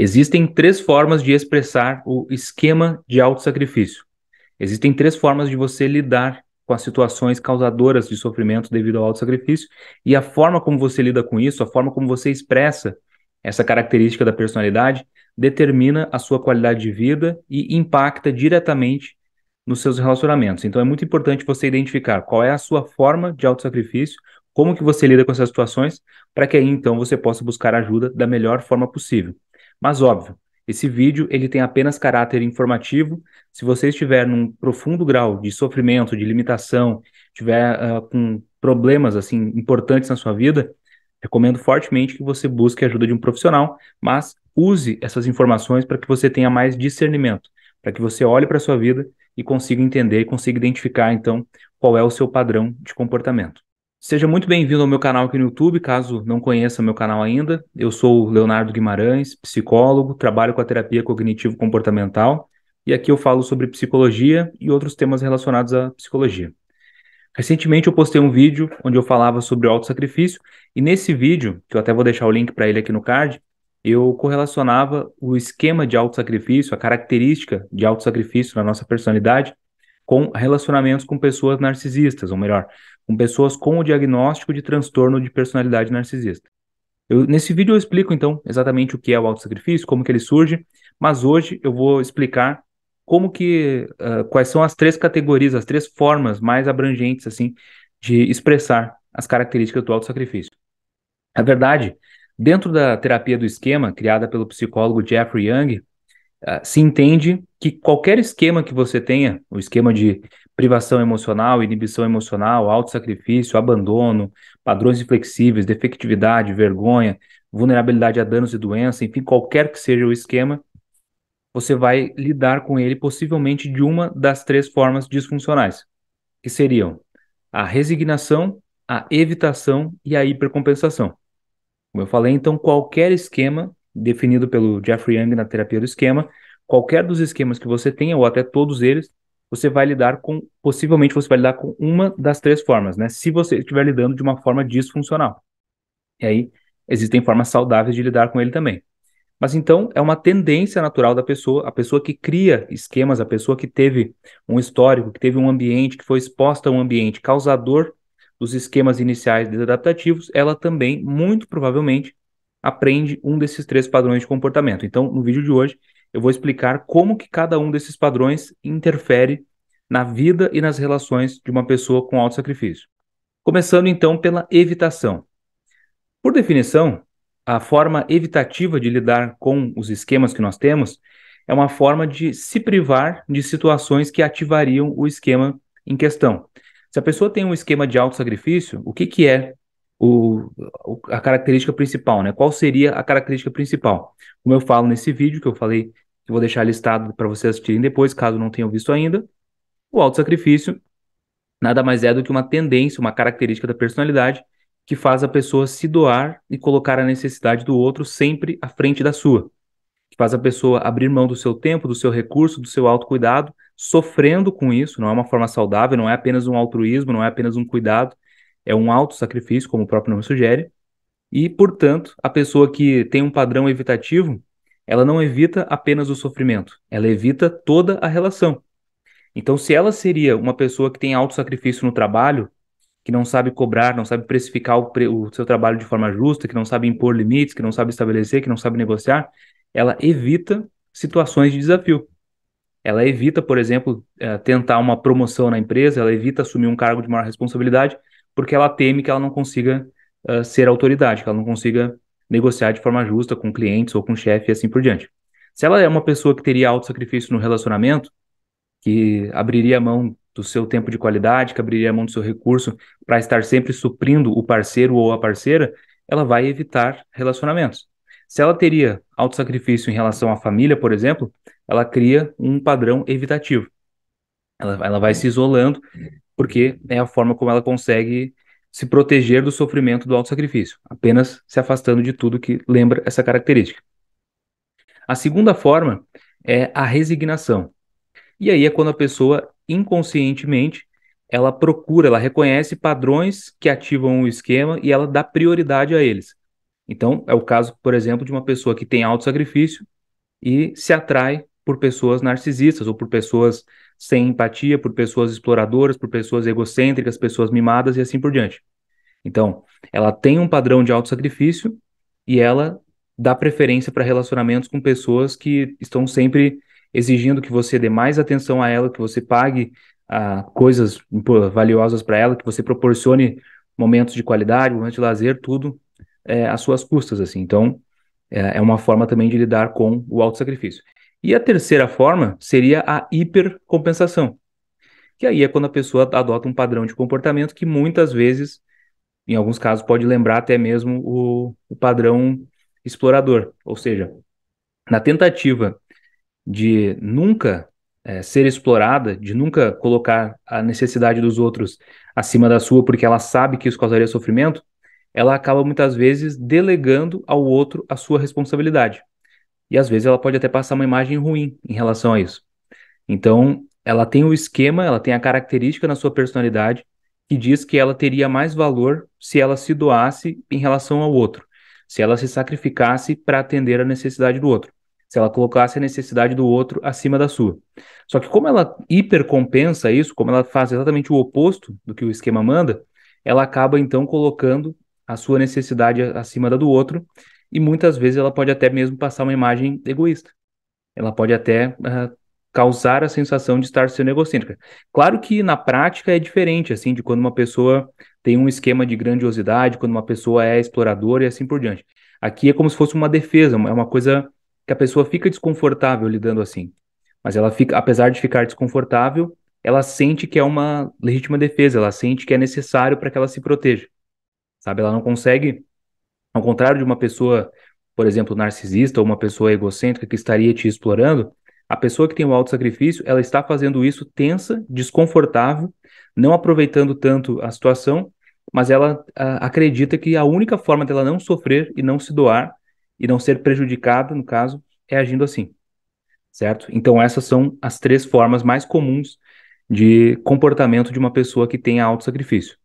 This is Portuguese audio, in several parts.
Existem três formas de expressar o esquema de autossacrifício. Existem três formas de você lidar com as situações causadoras de sofrimento devido ao autossacrifício, e a forma como você lida com isso, a forma como você expressa essa característica da personalidade, determina a sua qualidade de vida e impacta diretamente nos seus relacionamentos. Então é muito importante você identificar qual é a sua forma de autossacrifício, como que você lida com essas situações, para que aí então você possa buscar ajuda da melhor forma possível. Mas óbvio, esse vídeo ele tem apenas caráter informativo. Se você estiver num profundo grau de sofrimento, de limitação, tiver uh, com problemas assim importantes na sua vida, recomendo fortemente que você busque a ajuda de um profissional, mas use essas informações para que você tenha mais discernimento, para que você olhe para a sua vida e consiga entender e consiga identificar então qual é o seu padrão de comportamento. Seja muito bem-vindo ao meu canal aqui no YouTube, caso não conheça meu canal ainda. Eu sou Leonardo Guimarães, psicólogo, trabalho com a terapia cognitivo-comportamental e aqui eu falo sobre psicologia e outros temas relacionados à psicologia. Recentemente eu postei um vídeo onde eu falava sobre o autossacrifício e nesse vídeo, que eu até vou deixar o link para ele aqui no card, eu correlacionava o esquema de autossacrifício, a característica de autossacrifício na nossa personalidade com relacionamentos com pessoas narcisistas, ou melhor, com pessoas com o diagnóstico de transtorno de personalidade narcisista. Eu, nesse vídeo eu explico então exatamente o que é o autossacrifício, como que ele surge, mas hoje eu vou explicar como que uh, quais são as três categorias, as três formas mais abrangentes assim de expressar as características do autossacrifício. Na verdade, dentro da terapia do esquema criada pelo psicólogo Jeffrey Young, uh, se entende que qualquer esquema que você tenha, o esquema de privação emocional, inibição emocional, auto-sacrifício, abandono, padrões inflexíveis, defectividade, vergonha, vulnerabilidade a danos e doença, enfim, qualquer que seja o esquema, você vai lidar com ele possivelmente de uma das três formas disfuncionais, que seriam a resignação, a evitação e a hipercompensação. Como eu falei, então, qualquer esquema definido pelo Jeffrey Young na terapia do esquema, qualquer dos esquemas que você tenha, ou até todos eles, você vai lidar com, possivelmente você vai lidar com uma das três formas, né? Se você estiver lidando de uma forma disfuncional. E aí, existem formas saudáveis de lidar com ele também. Mas então, é uma tendência natural da pessoa, a pessoa que cria esquemas, a pessoa que teve um histórico, que teve um ambiente, que foi exposta a um ambiente causador dos esquemas iniciais desadaptativos, ela também, muito provavelmente, aprende um desses três padrões de comportamento. Então, no vídeo de hoje, eu vou explicar como que cada um desses padrões interfere na vida e nas relações de uma pessoa com alto sacrifício. Começando então pela evitação. Por definição, a forma evitativa de lidar com os esquemas que nós temos é uma forma de se privar de situações que ativariam o esquema em questão. Se a pessoa tem um esquema de alto sacrifício, o que, que é o, a característica principal, né? Qual seria a característica principal? Como eu falo nesse vídeo, que eu falei que eu vou deixar listado para vocês assistirem depois, caso não tenham visto ainda, o sacrifício nada mais é do que uma tendência, uma característica da personalidade que faz a pessoa se doar e colocar a necessidade do outro sempre à frente da sua. Que faz a pessoa abrir mão do seu tempo, do seu recurso, do seu autocuidado, sofrendo com isso, não é uma forma saudável, não é apenas um altruísmo, não é apenas um cuidado, é um alto sacrifício, como o próprio nome sugere, e, portanto, a pessoa que tem um padrão evitativo, ela não evita apenas o sofrimento, ela evita toda a relação. Então, se ela seria uma pessoa que tem alto sacrifício no trabalho, que não sabe cobrar, não sabe precificar o, o seu trabalho de forma justa, que não sabe impor limites, que não sabe estabelecer, que não sabe negociar, ela evita situações de desafio. Ela evita, por exemplo, eh, tentar uma promoção na empresa, ela evita assumir um cargo de maior responsabilidade, porque ela teme que ela não consiga uh, ser autoridade, que ela não consiga negociar de forma justa com clientes ou com chefe e assim por diante. Se ela é uma pessoa que teria alto sacrifício no relacionamento, que abriria a mão do seu tempo de qualidade, que abriria a mão do seu recurso para estar sempre suprindo o parceiro ou a parceira, ela vai evitar relacionamentos. Se ela teria alto sacrifício em relação à família, por exemplo, ela cria um padrão evitativo. Ela, ela vai se isolando porque é a forma como ela consegue se proteger do sofrimento do auto-sacrifício, apenas se afastando de tudo que lembra essa característica. A segunda forma é a resignação. E aí é quando a pessoa inconscientemente ela procura, ela reconhece padrões que ativam o esquema e ela dá prioridade a eles. Então, é o caso, por exemplo, de uma pessoa que tem auto-sacrifício e se atrai por pessoas narcisistas ou por pessoas sem empatia por pessoas exploradoras, por pessoas egocêntricas, pessoas mimadas e assim por diante. Então, ela tem um padrão de auto-sacrifício e ela dá preferência para relacionamentos com pessoas que estão sempre exigindo que você dê mais atenção a ela, que você pague ah, coisas valiosas para ela, que você proporcione momentos de qualidade, momentos de lazer, tudo é, às suas custas, assim. Então, é, é uma forma também de lidar com o auto-sacrifício. E a terceira forma seria a hipercompensação, que aí é quando a pessoa adota um padrão de comportamento que muitas vezes, em alguns casos, pode lembrar até mesmo o, o padrão explorador. Ou seja, na tentativa de nunca é, ser explorada, de nunca colocar a necessidade dos outros acima da sua porque ela sabe que isso causaria sofrimento, ela acaba muitas vezes delegando ao outro a sua responsabilidade e às vezes ela pode até passar uma imagem ruim em relação a isso. Então, ela tem o esquema, ela tem a característica na sua personalidade que diz que ela teria mais valor se ela se doasse em relação ao outro, se ela se sacrificasse para atender a necessidade do outro, se ela colocasse a necessidade do outro acima da sua. Só que como ela hipercompensa isso, como ela faz exatamente o oposto do que o esquema manda, ela acaba então colocando a sua necessidade acima da do outro e muitas vezes ela pode até mesmo passar uma imagem egoísta. Ela pode até uh, causar a sensação de estar sendo egocêntrica. Claro que na prática é diferente, assim, de quando uma pessoa tem um esquema de grandiosidade, quando uma pessoa é exploradora e assim por diante. Aqui é como se fosse uma defesa, é uma coisa que a pessoa fica desconfortável lidando assim. Mas ela fica, apesar de ficar desconfortável, ela sente que é uma legítima defesa, ela sente que é necessário para que ela se proteja. Sabe, ela não consegue ao contrário de uma pessoa, por exemplo, narcisista ou uma pessoa egocêntrica que estaria te explorando, a pessoa que tem o alto sacrifício, ela está fazendo isso tensa, desconfortável, não aproveitando tanto a situação, mas ela a, ah, acredita que a única forma dela não sofrer e não se doar e não ser prejudicada, no caso, é agindo assim. Certo? Então essas são as três formas mais comuns de comportamento de uma pessoa que tem alto sacrifício.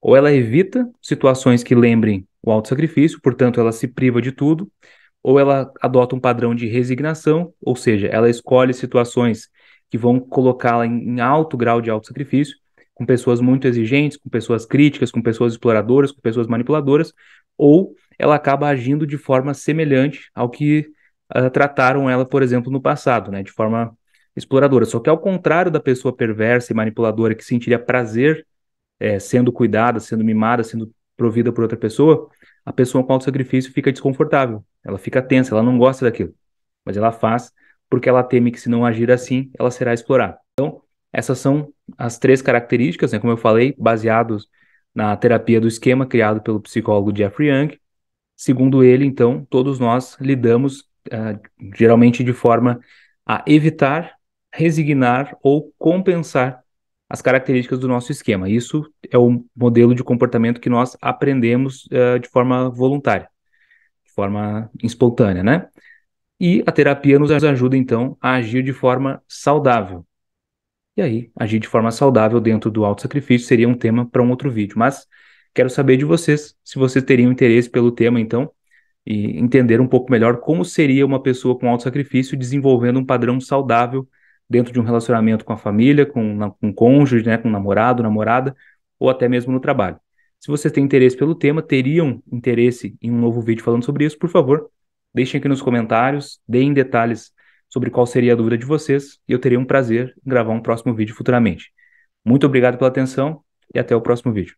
Ou ela evita situações que lembrem o alto sacrifício, portanto, ela se priva de tudo, ou ela adota um padrão de resignação, ou seja, ela escolhe situações que vão colocá-la em, em alto grau de alto sacrifício, com pessoas muito exigentes, com pessoas críticas, com pessoas exploradoras, com pessoas manipuladoras, ou ela acaba agindo de forma semelhante ao que uh, trataram ela, por exemplo, no passado, né, de forma exploradora. Só que ao contrário da pessoa perversa e manipuladora que sentiria prazer é, sendo cuidada, sendo mimada, sendo provida por outra pessoa, a pessoa com alto sacrifício fica desconfortável, ela fica tensa, ela não gosta daquilo, mas ela faz porque ela teme que se não agir assim, ela será explorada. Então, essas são as três características, né, como eu falei, baseados na terapia do esquema criado pelo psicólogo Jeffrey Young. Segundo ele, então, todos nós lidamos uh, geralmente de forma a evitar, resignar ou compensar as características do nosso esquema. Isso é o modelo de comportamento que nós aprendemos uh, de forma voluntária, de forma espontânea, né? E a terapia nos ajuda, então, a agir de forma saudável. E aí, agir de forma saudável dentro do auto-sacrifício seria um tema para um outro vídeo. Mas quero saber de vocês, se vocês teriam interesse pelo tema, então, e entender um pouco melhor como seria uma pessoa com auto-sacrifício desenvolvendo um padrão saudável dentro de um relacionamento com a família, com, um cônjuge, né, com um namorado, namorada, ou até mesmo no trabalho. Se vocês têm interesse pelo tema, teriam interesse em um novo vídeo falando sobre isso, por favor, deixem aqui nos comentários, deem detalhes sobre qual seria a dúvida de vocês e eu terei um prazer em gravar um próximo vídeo futuramente. Muito obrigado pela atenção e até o próximo vídeo.